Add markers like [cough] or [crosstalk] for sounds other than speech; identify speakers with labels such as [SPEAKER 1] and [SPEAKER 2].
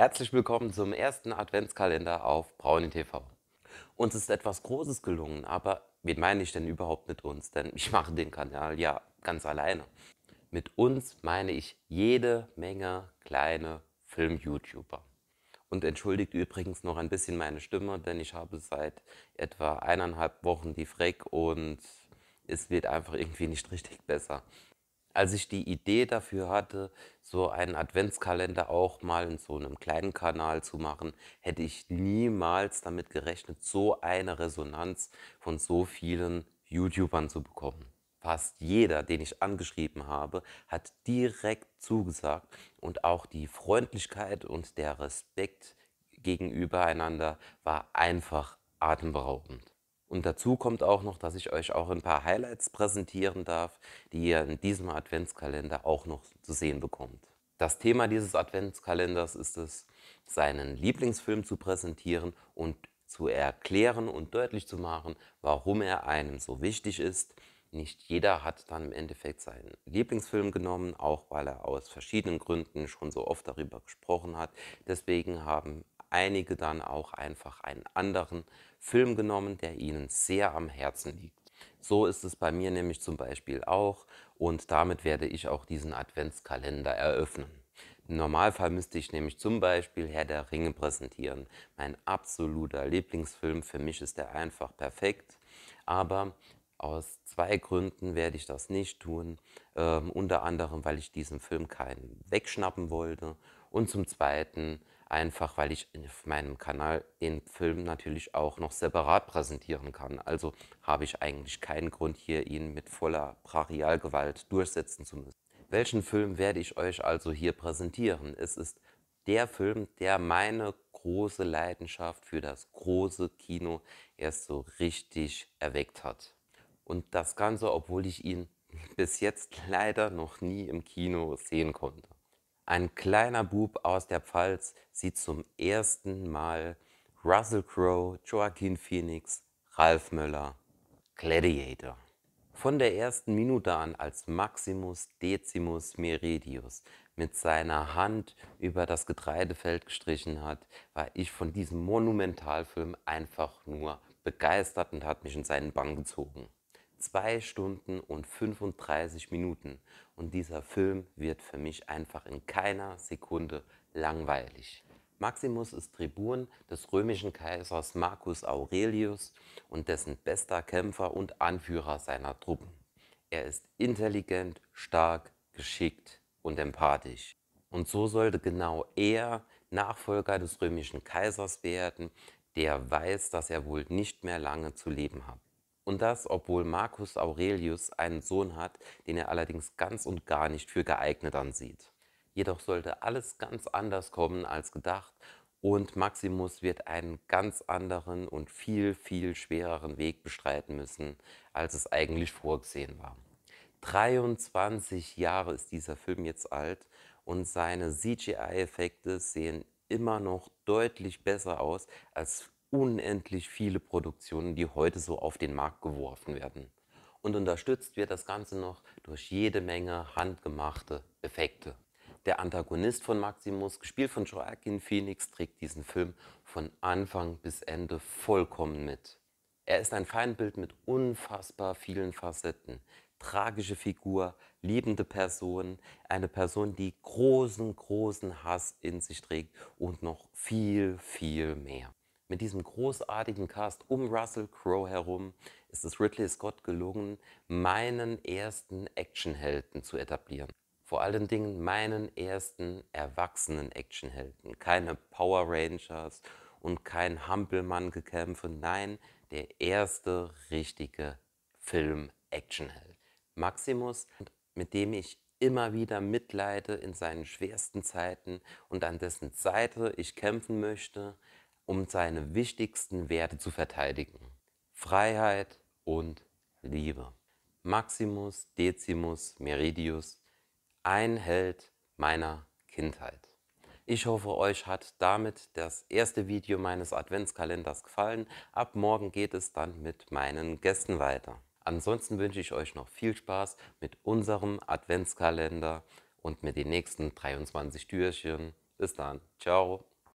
[SPEAKER 1] Herzlich willkommen zum ersten Adventskalender auf Brauni TV. Uns ist etwas Großes gelungen, aber wen meine ich denn überhaupt mit uns? Denn ich mache den Kanal ja ganz alleine. Mit uns meine ich jede Menge kleine Film-YouTuber. Und entschuldigt übrigens noch ein bisschen meine Stimme, denn ich habe seit etwa eineinhalb Wochen die Freck und es wird einfach irgendwie nicht richtig besser als ich die Idee dafür hatte, so einen Adventskalender auch mal in so einem kleinen Kanal zu machen, hätte ich niemals damit gerechnet, so eine Resonanz von so vielen YouTubern zu bekommen. Fast jeder, den ich angeschrieben habe, hat direkt zugesagt und auch die Freundlichkeit und der Respekt gegenüber einander war einfach atemberaubend. Und dazu kommt auch noch, dass ich euch auch ein paar Highlights präsentieren darf, die ihr in diesem Adventskalender auch noch zu sehen bekommt. Das Thema dieses Adventskalenders ist es, seinen Lieblingsfilm zu präsentieren und zu erklären und deutlich zu machen, warum er einem so wichtig ist. Nicht jeder hat dann im Endeffekt seinen Lieblingsfilm genommen, auch weil er aus verschiedenen Gründen schon so oft darüber gesprochen hat. Deswegen haben einige dann auch einfach einen anderen Film genommen, der ihnen sehr am Herzen liegt. So ist es bei mir nämlich zum Beispiel auch und damit werde ich auch diesen Adventskalender eröffnen. Im Normalfall müsste ich nämlich zum Beispiel Herr der Ringe präsentieren. Mein absoluter Lieblingsfilm, für mich ist er einfach perfekt, aber aus zwei Gründen werde ich das nicht tun. Ähm, unter anderem, weil ich diesen Film keinen wegschnappen wollte und zum Zweiten einfach, weil ich auf meinem Kanal den Film natürlich auch noch separat präsentieren kann. Also habe ich eigentlich keinen Grund, hier ihn mit voller Brachialgewalt durchsetzen zu müssen. Welchen Film werde ich euch also hier präsentieren? Es ist der Film, der meine große Leidenschaft für das große Kino erst so richtig erweckt hat. Und das Ganze, obwohl ich ihn [laughs] bis jetzt leider noch nie im Kino sehen konnte. Ein kleiner Bub aus der Pfalz sieht zum ersten Mal Russell Crowe, Joaquin Phoenix, Ralf Möller, Gladiator. Von der ersten Minute an, als Maximus Decimus Meridius mit seiner Hand über das Getreidefeld gestrichen hat, war ich von diesem Monumentalfilm einfach nur begeistert und hat mich in seinen Bann gezogen. Zwei Stunden und 35 Minuten und dieser Film wird für mich einfach in keiner Sekunde langweilig. Maximus ist Tribun des römischen Kaisers Marcus Aurelius und dessen bester Kämpfer und Anführer seiner Truppen. Er ist intelligent, stark, geschickt und empathisch. Und so sollte genau er Nachfolger des römischen Kaisers werden, der weiß, dass er wohl nicht mehr lange zu leben hat. Und das, obwohl Marcus Aurelius einen Sohn hat, den er allerdings ganz und gar nicht für geeignet ansieht. Jedoch sollte alles ganz anders kommen als gedacht und Maximus wird einen ganz anderen und viel, viel schwereren Weg bestreiten müssen, als es eigentlich vorgesehen war. 23 Jahre ist dieser Film jetzt alt und seine CGI-Effekte sehen immer noch deutlich besser aus als unendlich viele Produktionen, die heute so auf den Markt geworfen werden. Und unterstützt wird das Ganze noch durch jede Menge handgemachte Effekte. Der Antagonist von Maximus, gespielt von Joaquin Phoenix, trägt diesen Film von Anfang bis Ende vollkommen mit. Er ist ein Feindbild mit unfassbar vielen Facetten. Tragische Figur, liebende Person, eine Person, die großen, großen Hass in sich trägt und noch viel, viel mehr. Mit diesem großartigen Cast um Russell Crowe herum ist es Ridley Scott gelungen, meinen ersten Actionhelden zu etablieren. Vor allen Dingen meinen ersten erwachsenen Actionhelden. Keine Power Rangers und kein Hampelmann-Gekämpfe, nein, der erste richtige Film-Actionheld. Maximus, mit dem ich immer wieder mitleide in seinen schwersten Zeiten und an dessen Seite ich kämpfen möchte, um seine wichtigsten Werte zu verteidigen. Freiheit und Liebe. Maximus Decimus Meridius, ein Held meiner Kindheit. Ich hoffe, euch hat damit das erste Video meines Adventskalenders gefallen. Ab morgen geht es dann mit meinen Gästen weiter. Ansonsten wünsche ich euch noch viel Spaß mit unserem Adventskalender und mit den nächsten 23 Türchen. Bis dann. Ciao.